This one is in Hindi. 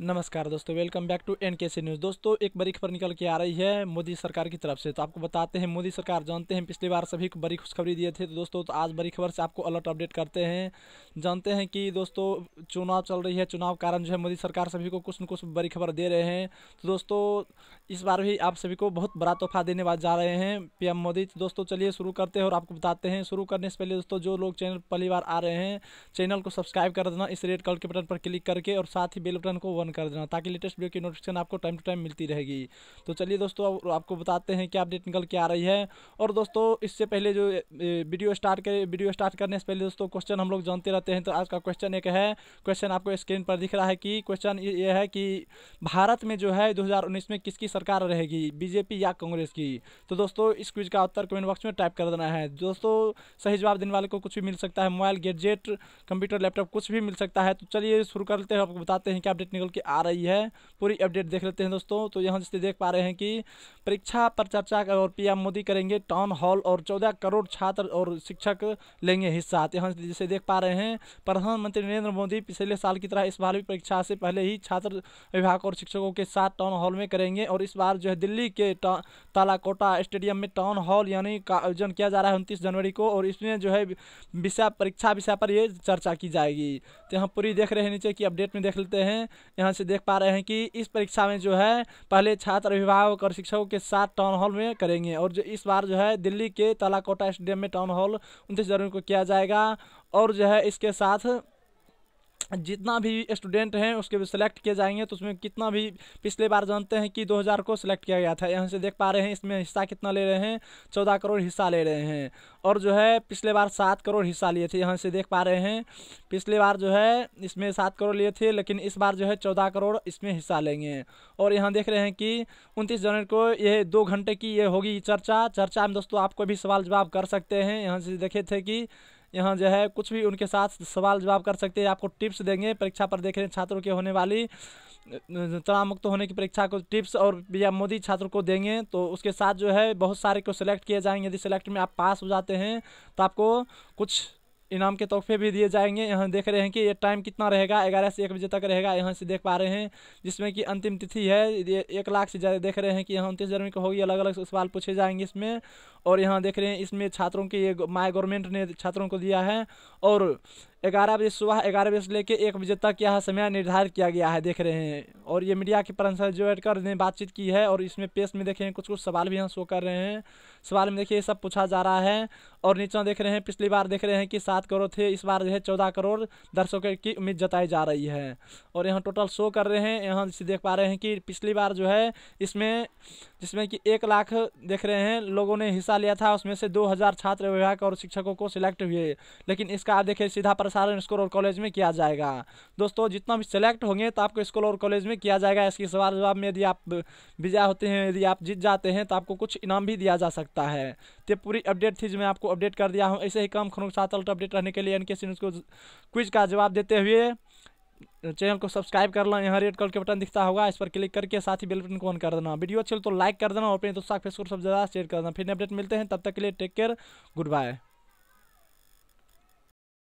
नमस्कार दोस्तों वेलकम बैक टू एन के सी न्यूज़ दोस्तों एक बड़ी खबर निकल के आ रही है मोदी सरकार की तरफ से तो आपको बताते हैं मोदी सरकार जानते हैं पिछली बार सभी को बड़ी खुशखबरी दिए थे तो दोस्तों तो आज बड़ी खबर से आपको अलर्ट अपडेट करते हैं जानते हैं कि दोस्तों चुनाव चल रही है चुनाव कारण जो है मोदी सरकार सभी को कुछ न कुछ बड़ी खबर दे रहे हैं तो दोस्तों इस बार भी आप सभी को बहुत बड़ा तोहफा देने वाले जा रहे हैं पी मोदी तो दोस्तों चलिए शुरू करते हैं और आपको बताते हैं शुरू करने से पहले दोस्तों जो लोग चैनल पहली बार आ रहे हैं चैनल को सब्सक्राइब कर देना इस रेड कलर के बटन पर क्लिक करके और साथ ही बेल बटन को ऑन कर देना ताकि लेटेस्ट वीडियो की नोटिफिकेशन आपको टाइम टू टाइम मिलती रहेगी तो चलिए दोस्तों आपको बताते हैं क्या अपडेट निकल के आ रही है और दोस्तों इससे पहले जो वीडियो स्टार्ट करें वीडियो स्टार्ट करने से पहले दोस्तों क्वेश्चन हम लोग जानते रहते हैं तो आज का क्वेश्चन एक है क्वेश्चन आपको स्क्रीन पर दिख रहा है कि क्वेश्चन ये है कि भारत में जो है 2019 में किसकी सरकार रहेगी बीजेपी या कांग्रेस की तो दोस्तों इस क्विज का उत्तर कमेंट बॉक्स में टाइप कर देना है दोस्तों सही जवाब देने वाले को कुछ भी मिल सकता है मोबाइल गैजेट कंप्यूटर लैपटॉप कुछ भी मिल सकता है तो चलिए शुरू करते हैं आपको बताते हैं क्या अपडेट निकल की आ रही है पूरी अपडेट देख लेते हैं दोस्तों तो यहाँ जिससे देख पा रहे हैं कि परीक्षा पर चर्चा और पीएम मोदी करेंगे टाउन हॉल और चौदह करोड़ छात्र और शिक्षक लेंगे हिस्सा तो यहाँ जिसे देख पा रहे हैं प्रधानमंत्री नरेंद्र मोदी पिछले साल की तरह इस बार भी परीक्षा से पहले ही छात्र विभाग और शिक्षकों के साथ टाउन हॉल में करेंगे और इस बार जो है दिल्ली के तालाकोटा स्टेडियम में टाउन हॉल यानी का आयोजन किया जा रहा है उनतीस जनवरी को और इसमें जो है विषय परीक्षा विषय पर ये चर्चा की जाएगी तो यहाँ पूरी देख रहे हैं नीचे की अपडेट में देख लेते हैं यहाँ यहाँ से देख पा रहे हैं कि इस परीक्षा में जो है पहले छात्र अभिभावक और शिक्षकों के साथ टाउन हॉल में करेंगे और जो इस बार जो है दिल्ली के तलाकोटा स्टेडियम में टाउन हॉल उनतीस जनवरी को किया जाएगा और जो है इसके साथ जितना भी स्टूडेंट हैं उसके भी सिलेक्ट किए जाएंगे तो उसमें कितना भी पिछले बार जानते हैं कि 2000 को सिलेक्ट किया गया था यहाँ से देख पा रहे हैं इसमें हिस्सा कितना ले रहे हैं 14 करोड़ हिस्सा ले रहे हैं और जो है पिछले बार सात करोड़ हिस्सा लिए थे यहाँ से देख पा रहे हैं पिछले बार जो है इसमें सात करोड़ लिए थे लेकिन इस बार जो है चौदह करोड़ इसमें हिस्सा लेंगे और यहाँ देख रहे हैं कि उनतीस जनवरी को यह दो घंटे की ये होगी चर्चा चर्चा में दोस्तों आपको भी सवाल जवाब कर सकते हैं यहाँ से देखे थे कि यहाँ जो है कुछ भी उनके साथ सवाल जवाब कर सकते हैं आपको टिप्स देंगे परीक्षा पर देख रहे हैं छात्रों के होने वाली तनाव मुक्त होने की परीक्षा को टिप्स और पीएम मोदी छात्रों को देंगे तो उसके साथ जो है बहुत सारे को सिलेक्ट किए जाएंगे यदि सिलेक्ट में आप पास हो जाते हैं तो आपको कुछ इनाम के तोहफे भी दिए जाएंगे यहाँ देख रहे हैं कि ये टाइम कितना रहेगा ग्यारह से एक बजे तक रहेगा यहाँ से देख पा रहे हैं जिसमें कि अंतिम तिथि है ये एक लाख से ज़्यादा देख रहे हैं कि यहाँ उनतीस जनवरी को होगी अलग अलग सवाल पूछे जाएंगे इसमें और यहाँ देख रहे हैं इसमें छात्रों के ये माई गवर्नमेंट ने छात्रों को दिया है और ग्यारह बजे सुबह ग्यारह बजे से लेकर एक बजे तक यह समय निर्धारित किया गया है देख रहे हैं और ये मीडिया के पर्सन जो एडकर ने बातचीत की है और इसमें पेश में देखें कुछ कुछ सवाल भी यहाँ शो कर रहे हैं सवाल में देखिए ये सब पूछा जा रहा है और नीचे देख रहे हैं पिछली बार देख रहे हैं कि सात करोड़ थे इस बार जो है चौदह करोड़ दर्शकों की उम्मीद जताई जा रही है और यहाँ टोटल शो कर रहे हैं यहाँ जिसे देख पा रहे हैं कि पिछली बार जो है इसमें जिसमें कि एक लाख देख रहे हैं लोगों ने हिस्सा लिया था उसमें से दो हज़ार छात्र विभाग और शिक्षकों को सिलेक्ट हुए लेकिन इसका आप देखिए सीधा प्रसारण स्कूल और कॉलेज में किया जाएगा दोस्तों जितना भी सिलेक्ट होंगे तो आपको स्कूल और कॉलेज में में किया जाएगा इसके सवाल जवाब में यदि आप विजय होते हैं यदि आप जीत जाते हैं तो आपको कुछ इनाम भी दिया जा सकता है तो पूरी अपडेट थी जो मैं आपको अपडेट कर दिया हूँ ऐसे ही कम के साथ अपडेट रहने के लिए एन सी को क्विज का जवाब देते हुए चैनल को सब्सक्राइब कर लो यहाँ रेड कलर के बटन दिखता होगा इस पर क्लिक करके साथ ही बेल बटन को ऑन कर देना वीडियो अच्छी तो लाइक कर देना और अपने दोस्तों फेसबुक सब ज़्यादा शेयर कर देना फिर अपडेट मिलते हैं तब तक के लिए टेक केयर गुड बाय